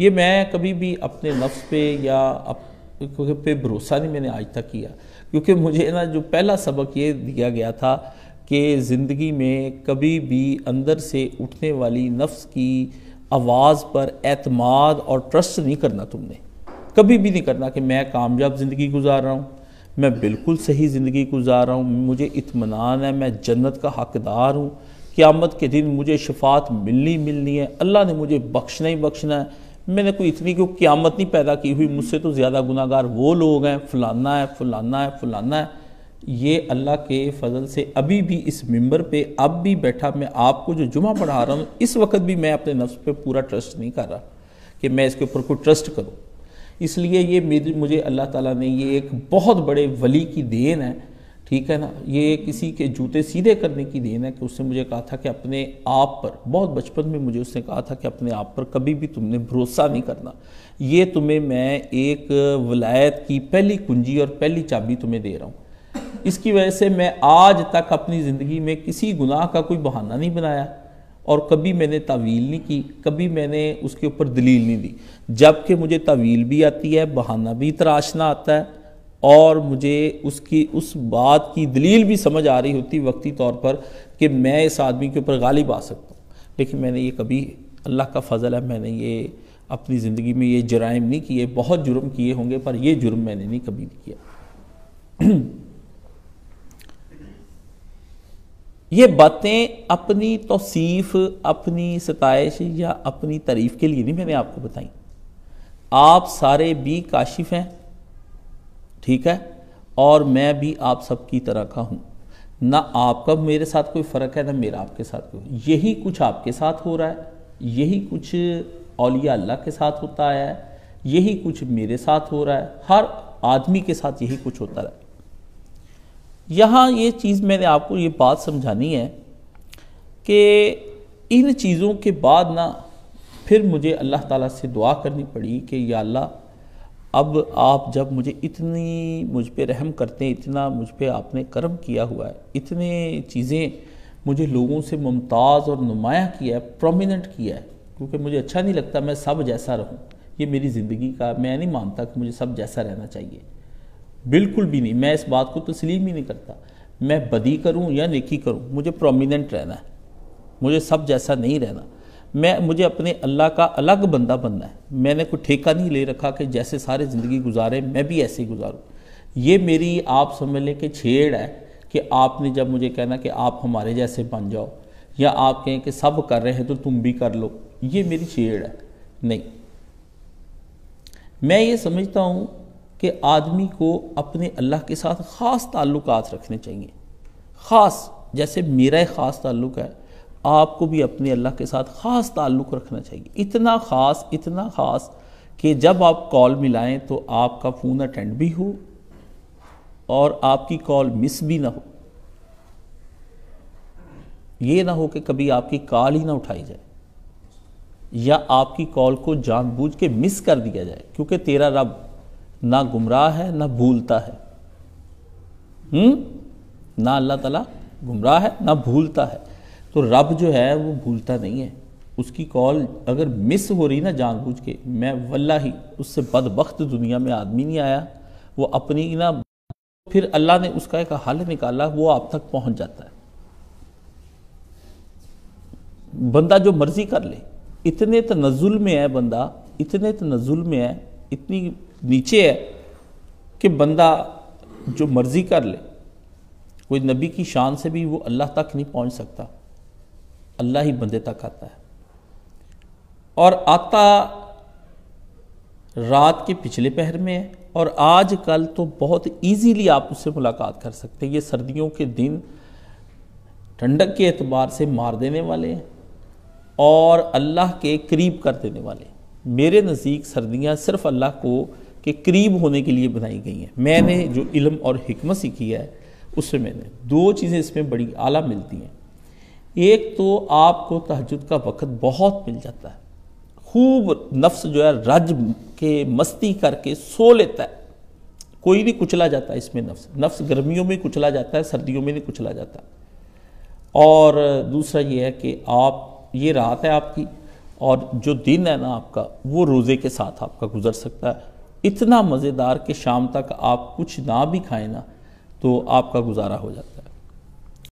ये मैं कभी भी अपने नफ्स पे या अप, पे भरोसा नहीं मैंने आज तक किया क्योंकि मुझे ना जो पहला सबक ये दिया गया था कि ज़िंदगी में कभी भी अंदर से उठने वाली नफ्स की आवाज़ पर एतमाद और ट्रस्ट नहीं करना तुमने कभी भी नहीं करना कि मैं कामयाब ज़िंदगी गुजार रहा हूँ मैं बिल्कुल सही ज़िंदगी गुजार रहा हूँ मुझे इतमान है मैं जन्नत का हकदार हूँ क़्यामत के दिन मुझे शफात मिलनी मिलनी है अल्लाह ने मुझे बख्शना ही बख्शना है मैंने कोई इतनी क्यों क्यामत नहीं पैदा की हुई मुझसे तो ज़्यादा गुनागार वो लोग हैं फलाना है फलाना है फलाना है ये अल्लाह के फजल से अभी भी इस मंबर पे अब भी बैठा मैं आपको जो जुमा पढ़ा रहा हूँ इस वक्त भी मैं अपने नफ्स पे पूरा ट्रस्ट नहीं कर रहा कि मैं इसके ऊपर कोई ट्रस्ट करूँ इसलिए ये मेरी मुझे अल्लाह ताला ने ये एक बहुत बड़े वली की देन है ठीक है ना ये किसी के जूते सीधे करने की देन है कि उसने मुझे कहा था कि अपने आप पर बहुत बचपन में मुझे उसने कहा था कि अपने आप पर कभी भी तुमने भरोसा नहीं करना ये तुम्हें मैं एक वलायत की पहली कुंजी और पहली चाबी तुम्हें दे रहा हूँ इसकी वजह से मैं आज तक अपनी ज़िंदगी में किसी गुनाह का कोई बहाना नहीं बनाया और कभी मैंने तावील नहीं की कभी मैंने उसके ऊपर दलील नहीं दी जबकि मुझे तावील भी आती है बहाना भी तराशना आता है और मुझे उसकी उस बात की दलील भी समझ आ रही होती वक्ती तौर पर कि मैं इस आदमी के ऊपर गालिब आ सकता हूँ लेकिन मैंने ये कभी अल्लाह का फजल है मैंने ये अपनी ज़िंदगी में ये जराइम नहीं किए बहुत जुर्म किए होंगे पर यह जुर्म मैंने नहीं कभी नहीं किया ये बातें अपनी तोसीफ़ अपनी सताइश या अपनी तारीफ़ के लिए नहीं मैंने आपको बताई आप सारे भी काशिफ हैं ठीक है और मैं भी आप सबकी तरह का हूँ ना आपका मेरे साथ कोई फ़र्क है ना मेरा आपके साथ कोई यही कुछ आपके साथ हो रहा है यही कुछ अलिया अल्लाह के साथ होता है यही कुछ मेरे साथ हो रहा है हर आदमी के साथ यही कुछ होता रहा है यहाँ ये चीज़ मैंने आपको ये बात समझानी है कि इन चीज़ों के बाद ना फिर मुझे अल्लाह ताला से दुआ करनी पड़ी कि या अल्लाह अब आप जब मुझे इतनी मुझ पर रहम करते हैं इतना मुझ पर आपने कर्म किया हुआ है इतने चीज़ें मुझे लोगों से मुमताज़ और नुमाया किया है प्रोमिनेंट किया है क्योंकि मुझे अच्छा नहीं लगता मैं सब जैसा रहूं ये मेरी ज़िंदगी का मैं नहीं मानता कि मुझे सब जैसा रहना चाहिए बिल्कुल भी नहीं मैं इस बात को तस्लीम ही नहीं करता मैं बदी करूँ या नेकी करूँ मुझे प्रोमिनेंट रहना है मुझे सब जैसा नहीं रहना मैं मुझे अपने अल्लाह का अलग बंदा बनना है मैंने कोई ठेका नहीं ले रखा कि जैसे सारे ज़िंदगी गुजारे मैं भी ऐसे ही गुजारूँ ये मेरी आप समझ लें कि छेड़ है कि आपने जब मुझे कहना कि आप हमारे जैसे बन जाओ या आप कहें कि सब कर रहे हैं तो तुम भी कर लो ये मेरी छेड़ है नहीं मैं ये समझता हूँ कि आदमी को अपने अल्लाह के साथ ख़ास ताल्लुकात रखने चाहिए ख़ास जैसे मेरा ख़ास ताल्लुक है आपको भी अपने अल्लाह के साथ ख़ास ताल्लुक़ रखना चाहिए इतना ख़ास इतना ख़ास कि जब आप कॉल मिलाएं तो आपका फ़ोन अटेंड भी हो और आपकी कॉल मिस भी ना हो ये ना हो कि कभी आपकी कॉल ही ना उठाई जाए या आपकी कॉल को जानबूझ के मिस कर दिया जाए क्योंकि तेरा रब ना गुमराह है ना भूलता है हुँ? हम्म? ना अल्लाह ताला गुमराह है ना भूलता है तो रब जो है वो भूलता नहीं है उसकी कॉल अगर मिस हो रही ना जानबूझ के मैं वल्ला ही उससे बदबख्त दुनिया में आदमी नहीं आया वो अपनी ना फिर अल्लाह ने उसका एक हल निकाला वो आप तक पहुंच जाता है बंदा जो मर्जी कर ले इतने तनजुल में है बंदा इतने तनजुल में है इतनी नीचे है कि बंदा जो मर्जी कर ले कोई नबी की शान से भी वो अल्लाह तक नहीं पहुंच सकता अल्लाह ही बंदे तक आता है और आता रात के पिछले पहर में है और आज कल तो बहुत इजीली आप उससे मुलाकात कर सकते हैं ये सर्दियों के दिन ठंडक के एतबार से मार देने वाले और अल्लाह के करीब कर देने वाले मेरे नज़दीक सर्दियाँ सिर्फ अल्लाह को के करीब होने के लिए बनाई गई हैं मैंने जो इल्म और हमत सीखी है उससे मैंने दो चीज़ें इसमें बड़ी आला मिलती हैं एक तो आपको तहजद का वक़्त बहुत मिल जाता है खूब नफ्स जो है रज के मस्ती करके सो लेता है कोई नहीं कुचला जाता इसमें नफ्स नफ्स गर्मियों में कुचला जाता है सर्दियों में नहीं कुचला जाता और दूसरा ये है कि आप ये रात है आपकी और जो दिन है ना आपका वो रोज़े के साथ आपका गुजर सकता है इतना मज़ेदार कि शाम तक आप कुछ ना भी खाएं ना तो आपका गुजारा हो जाता है